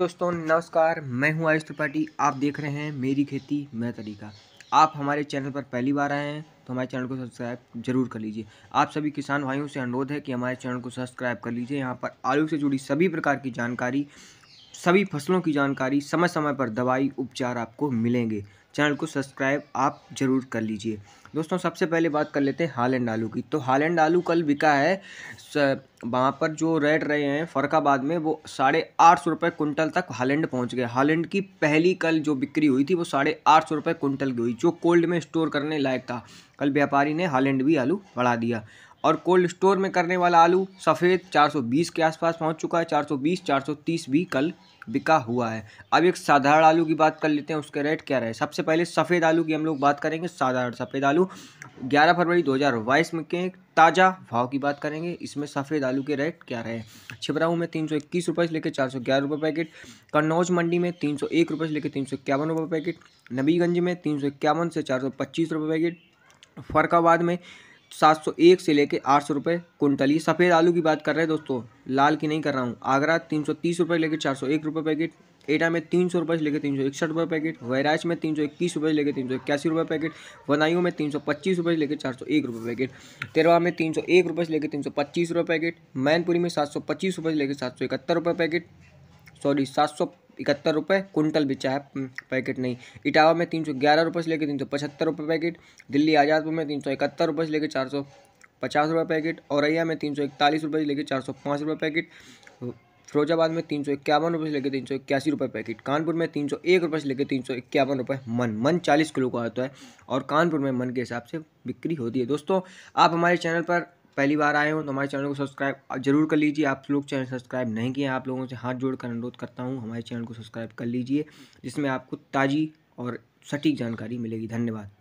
दोस्तों नमस्कार मैं हूं आयुष त्रिपाठी आप देख रहे हैं मेरी खेती मैं तरीका आप हमारे चैनल पर पहली बार आए हैं तो हमारे चैनल को सब्सक्राइब जरूर कर लीजिए आप सभी किसान भाइयों से अनुरोध है कि हमारे चैनल को सब्सक्राइब कर लीजिए यहाँ पर आलू से जुड़ी सभी प्रकार की जानकारी सभी फसलों की जानकारी समय समय पर दवाई उपचार आपको मिलेंगे चैनल को सब्सक्राइब आप जरूर कर लीजिए दोस्तों सबसे पहले बात कर लेते हैं हालैंड आलू की तो हालैंड आलू कल बिका है वहाँ पर जो रेट रहे हैं फरकाबाद में वो साढ़े आठ सौ रुपये कुंटल तक हालैंड पहुँच गए हालैंड की पहली कल जो बिक्री हुई थी वो साढ़े आठ सौ रुपये कुंटल की हुई जो कोल्ड में स्टोर करने लायक था कल व्यापारी ने हालैंड भी आलू बढ़ा दिया और कोल्ड स्टोर में करने वाला आलू सफ़ेद 420 के आसपास पहुंच चुका है 420 430 भी कल बिका हुआ है अब एक साधारण आलू की बात कर लेते हैं उसके रेट क्या रहे सबसे पहले सफ़ेद आलू की हम लोग बात करेंगे साधारण सफ़ेद आलू 11 फरवरी 2022 में के ताज़ा भाव की बात करेंगे इसमें सफ़ेद आलू के रेट क्या रहे छिपराऊ में तीन सौ इक्कीस रुपये से लेकर चार सौ ग्यारह रुपये पैकेट कन्नौज मंडी में तीन सौ एक रुपये से लेकर तीन सौ इक्यावन रुपये पैकेट नबीगंज में तीन सौ इक्यावन से चार सौ पच्चीस रुपये पैकेट फरकाबाद में सात सौ एक से लेकर आठ सौ रुपये कुंटल ये सफ़ेद आलू की बात कर रहे हैं दोस्तों लाल की नहीं कर रहा हूँ आगरा तीन सौ तीस रुपये लेकर चार सौ एक रुपये पैकेट एटा में तीन सौ रुपये से लेकर तीन सौ इकसठ रुपये पैकेट वैराज में तीन सौ इक्कीस रुपये से लेकर तीन सौ इक्यासी रुपये पैकेट वनाइयों में तीन सौ पच्चीस रुपये से लेकर चार सौ एक रुपये पैकेट तिरवा में तीन सौ एक रुपये से लेकर तीन सौ पच्चीस रुपये पैकेट मैनपुरी में सात सौ पच्चीस रुपये से लेकर सात सौ इकहत्तर रुपये पैकेट सॉरी सात सौ इकहत्तर रुपये कुंटल बिचा है हम्म, पैकेट नहीं इटावा में तीन सौ ग्यारह रुपये से लेकर तीन सौ पचहत्तर रुपये पैकेट दिल्ली आज़ादपुर में तीन सौ इकहत्तर रुपये से लेकर चार सौ पचास रुपये पैकेट औरैया में तीन सौ इकतालीस रुपये से लेकर चार सौ पाँच रुपये पैकेट फिरोजाबाद में तीन सौ इक्यावन रुपये से लेकर तीन सौ इक्यासी रुपये पैकेट कानपुर में तीन सौ एक रुपये से लेकर तीन सौ इक्यावन रुपये मन मन चालीस किलो का होता तो है और कानपुर में मन के हिसाब से बिक्री होती है दोस्तों आप हमारे चैनल पर पहली बार आए हो तो हमारे चैनल को सब्सक्राइब जरूर कर लीजिए आप लोग चैनल सब्सक्राइब नहीं किए आप लोगों से हाथ जोड़कर अनुरोध करता हूँ हमारे चैनल को सब्सक्राइब कर लीजिए जिसमें आपको ताज़ी और सटीक जानकारी मिलेगी धन्यवाद